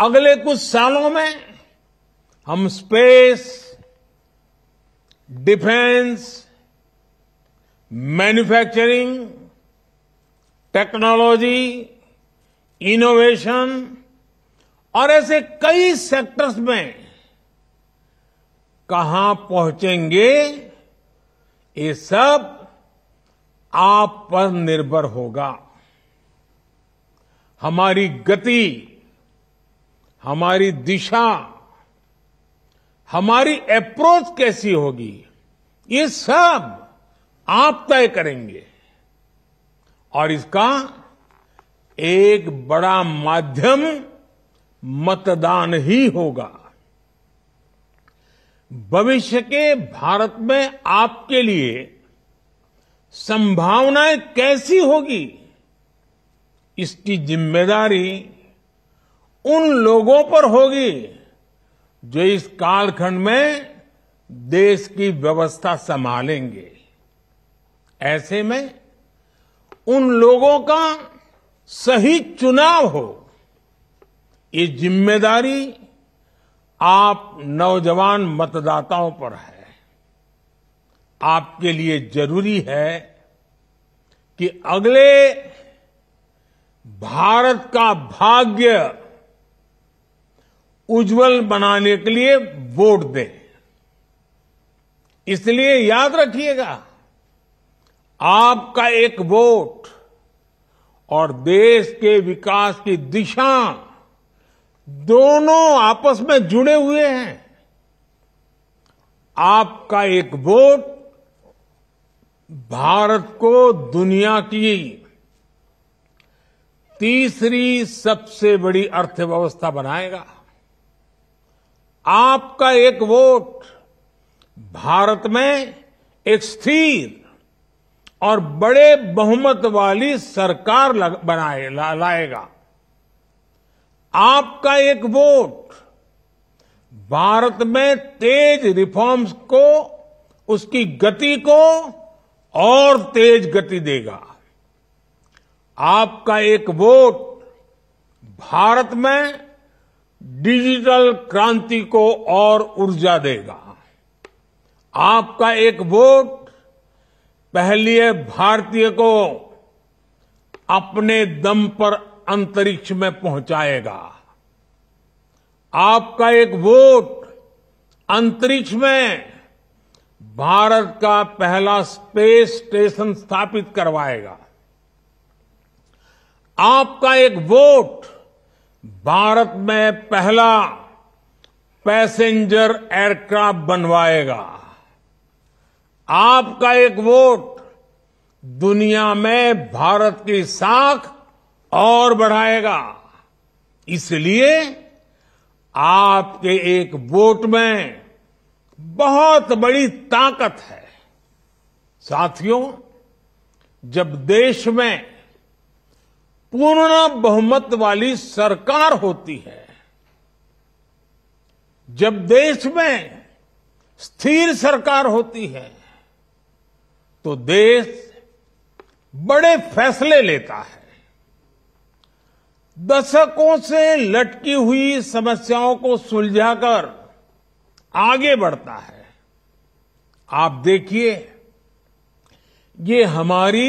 अगले कुछ सालों में हम space defence manufacturing technology innovation और ऐसे कई सेक्टर्स में कहां पहुंचेंगे ये सब आप पर निर्भर होगा हमारी गति हमारी दिशा हमारी अप्रोच कैसी होगी ये सब आप तय करेंगे और इसका एक बड़ा माध्यम मतदान ही होगा भविष्य के भारत में आपके लिए संभावनाएं कैसी होगी इसकी जिम्मेदारी उन लोगों पर होगी जो इस कालखंड में देश की व्यवस्था संभालेंगे ऐसे में उन लोगों का सही चुनाव हो ये जिम्मेदारी आप नौजवान मतदाताओं पर है आपके लिए जरूरी है कि अगले भारत का भाग्य उज्जवल बनाने के लिए वोट दें इसलिए याद रखिएगा आपका एक वोट और देश के विकास की दिशा दोनों आपस में जुड़े हुए हैं आपका एक वोट भारत को दुनिया की तीसरी सबसे बड़ी अर्थव्यवस्था बनाएगा आपका एक वोट भारत में एक स्थिर और बड़े बहुमत वाली सरकार बनाए ला, लाएगा आपका एक वोट भारत में तेज रिफॉर्म्स को उसकी गति को और तेज गति देगा आपका एक वोट भारत में डिजिटल क्रांति को और ऊर्जा देगा आपका एक वोट पहली भारतीय को अपने दम पर अंतरिक्ष में पहुंचाएगा आपका एक वोट अंतरिक्ष में भारत का पहला स्पेस स्टेशन स्थापित करवाएगा आपका एक वोट भारत में पहला पैसेंजर एयरक्राफ्ट बनवाएगा आपका एक वोट दुनिया में भारत की साख और बढ़ाएगा इसलिए आपके एक वोट में बहुत बड़ी ताकत है साथियों जब देश में पूर्ण बहुमत वाली सरकार होती है जब देश में स्थिर सरकार होती है तो देश बड़े फैसले लेता है दशकों से लटकी हुई समस्याओं को सुलझाकर आगे बढ़ता है आप देखिए ये हमारी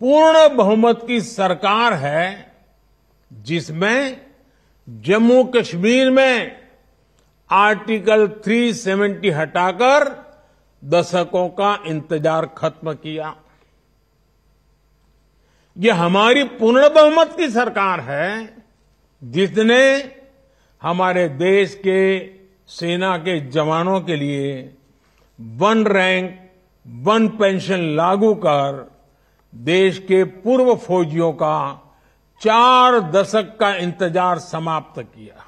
पूर्ण बहुमत की सरकार है जिसमें जम्मू कश्मीर में आर्टिकल 370 हटाकर दशकों का इंतजार खत्म किया यह हमारी पूर्ण बहुमत की सरकार है जिसने हमारे देश के सेना के जवानों के लिए वन रैंक वन पेंशन लागू कर देश के पूर्व फौजियों का चार दशक का इंतजार समाप्त किया